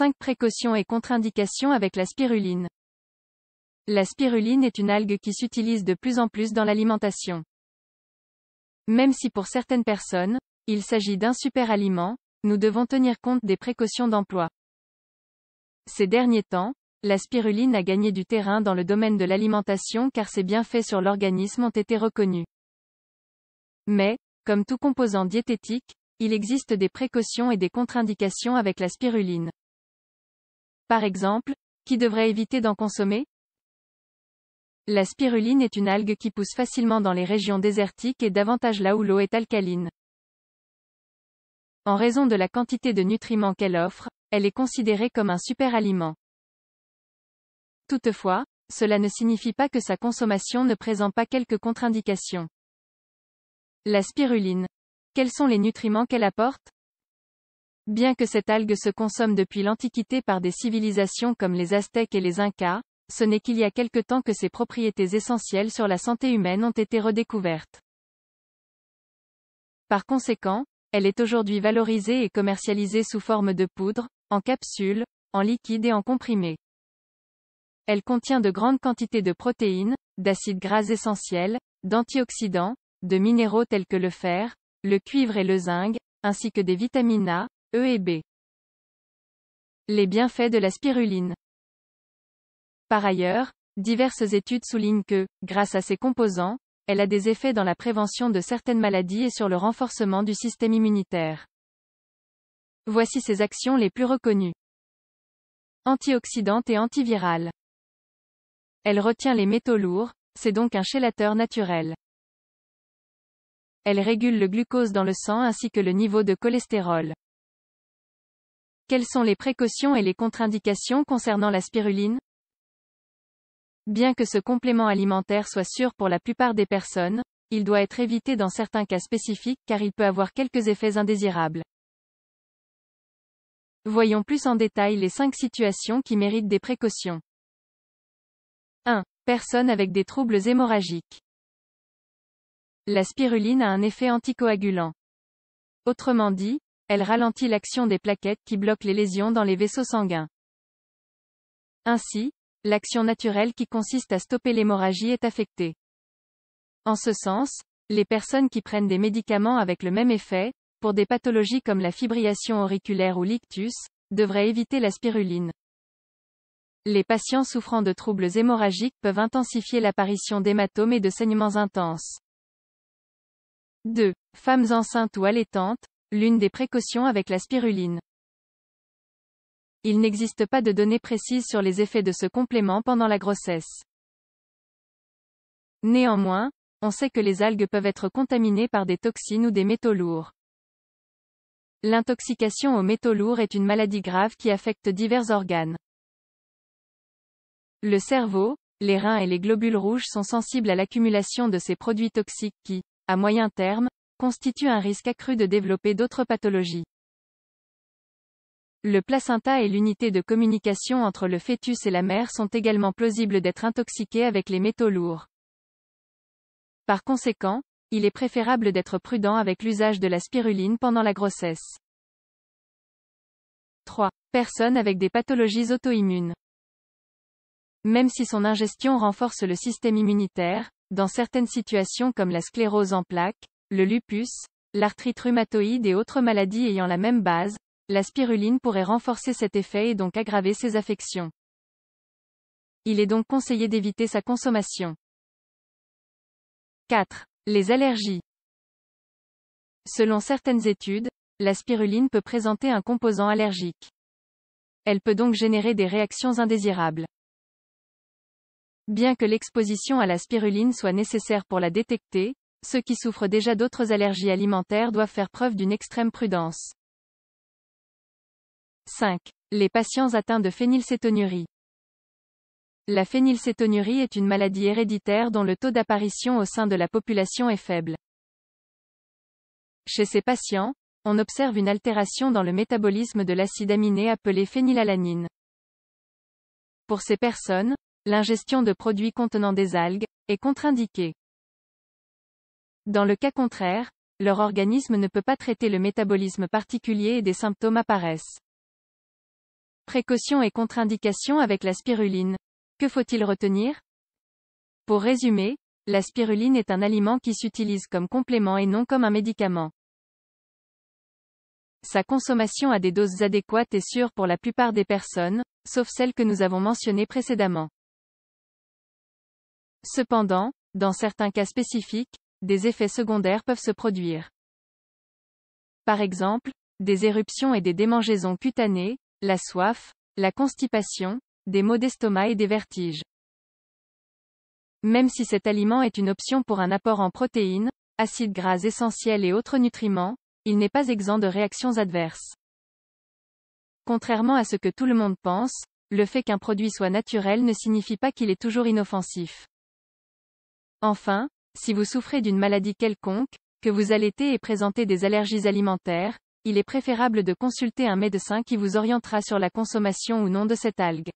5 précautions et contre-indications avec la spiruline. La spiruline est une algue qui s'utilise de plus en plus dans l'alimentation. Même si pour certaines personnes, il s'agit d'un super aliment, nous devons tenir compte des précautions d'emploi. Ces derniers temps, la spiruline a gagné du terrain dans le domaine de l'alimentation car ses bienfaits sur l'organisme ont été reconnus. Mais, comme tout composant diététique, il existe des précautions et des contre-indications avec la spiruline par exemple, qui devrait éviter d'en consommer La spiruline est une algue qui pousse facilement dans les régions désertiques et davantage là où l'eau est alcaline. En raison de la quantité de nutriments qu'elle offre, elle est considérée comme un superaliment. Toutefois, cela ne signifie pas que sa consommation ne présente pas quelques contre-indications. La spiruline. Quels sont les nutriments qu'elle apporte Bien que cette algue se consomme depuis l'Antiquité par des civilisations comme les Aztèques et les Incas, ce n'est qu'il y a quelque temps que ses propriétés essentielles sur la santé humaine ont été redécouvertes. Par conséquent, elle est aujourd'hui valorisée et commercialisée sous forme de poudre, en capsule, en liquide et en comprimé. Elle contient de grandes quantités de protéines, d'acides gras essentiels, d'antioxydants, de minéraux tels que le fer, le cuivre et le zinc, ainsi que des vitamines A, E et B. Les bienfaits de la spiruline. Par ailleurs, diverses études soulignent que, grâce à ses composants, elle a des effets dans la prévention de certaines maladies et sur le renforcement du système immunitaire. Voici ses actions les plus reconnues. Antioxydante et antivirale. Elle retient les métaux lourds, c'est donc un chélateur naturel. Elle régule le glucose dans le sang ainsi que le niveau de cholestérol. Quelles sont les précautions et les contre-indications concernant la spiruline Bien que ce complément alimentaire soit sûr pour la plupart des personnes, il doit être évité dans certains cas spécifiques car il peut avoir quelques effets indésirables. Voyons plus en détail les 5 situations qui méritent des précautions. 1. Personnes avec des troubles hémorragiques. La spiruline a un effet anticoagulant. Autrement dit, elle ralentit l'action des plaquettes qui bloquent les lésions dans les vaisseaux sanguins. Ainsi, l'action naturelle qui consiste à stopper l'hémorragie est affectée. En ce sens, les personnes qui prennent des médicaments avec le même effet, pour des pathologies comme la fibrillation auriculaire ou l'ictus, devraient éviter la spiruline. Les patients souffrant de troubles hémorragiques peuvent intensifier l'apparition d'hématomes et de saignements intenses. 2. Femmes enceintes ou allaitantes, l'une des précautions avec la spiruline. Il n'existe pas de données précises sur les effets de ce complément pendant la grossesse. Néanmoins, on sait que les algues peuvent être contaminées par des toxines ou des métaux lourds. L'intoxication aux métaux lourds est une maladie grave qui affecte divers organes. Le cerveau, les reins et les globules rouges sont sensibles à l'accumulation de ces produits toxiques qui, à moyen terme, constitue un risque accru de développer d'autres pathologies. Le placenta et l'unité de communication entre le fœtus et la mère sont également plausibles d'être intoxiqués avec les métaux lourds. Par conséquent, il est préférable d'être prudent avec l'usage de la spiruline pendant la grossesse. 3. Personnes avec des pathologies auto-immunes. Même si son ingestion renforce le système immunitaire, dans certaines situations comme la sclérose en plaques, le lupus, l'arthrite rhumatoïde et autres maladies ayant la même base, la spiruline pourrait renforcer cet effet et donc aggraver ces affections. Il est donc conseillé d'éviter sa consommation. 4. Les allergies. Selon certaines études, la spiruline peut présenter un composant allergique. Elle peut donc générer des réactions indésirables. Bien que l'exposition à la spiruline soit nécessaire pour la détecter, ceux qui souffrent déjà d'autres allergies alimentaires doivent faire preuve d'une extrême prudence. 5. Les patients atteints de phénylcétonurie. La phénylcétonurie est une maladie héréditaire dont le taux d'apparition au sein de la population est faible. Chez ces patients, on observe une altération dans le métabolisme de l'acide aminé appelé phénylalanine. Pour ces personnes, l'ingestion de produits contenant des algues est contre-indiquée. Dans le cas contraire, leur organisme ne peut pas traiter le métabolisme particulier et des symptômes apparaissent. Précautions et contre-indications avec la spiruline. Que faut-il retenir Pour résumer, la spiruline est un aliment qui s'utilise comme complément et non comme un médicament. Sa consommation à des doses adéquates est sûre pour la plupart des personnes, sauf celles que nous avons mentionnées précédemment. Cependant, dans certains cas spécifiques, des effets secondaires peuvent se produire. Par exemple, des éruptions et des démangeaisons cutanées, la soif, la constipation, des maux d'estomac et des vertiges. Même si cet aliment est une option pour un apport en protéines, acides gras essentiels et autres nutriments, il n'est pas exempt de réactions adverses. Contrairement à ce que tout le monde pense, le fait qu'un produit soit naturel ne signifie pas qu'il est toujours inoffensif. Enfin, si vous souffrez d'une maladie quelconque, que vous allaitez et présentez des allergies alimentaires, il est préférable de consulter un médecin qui vous orientera sur la consommation ou non de cette algue.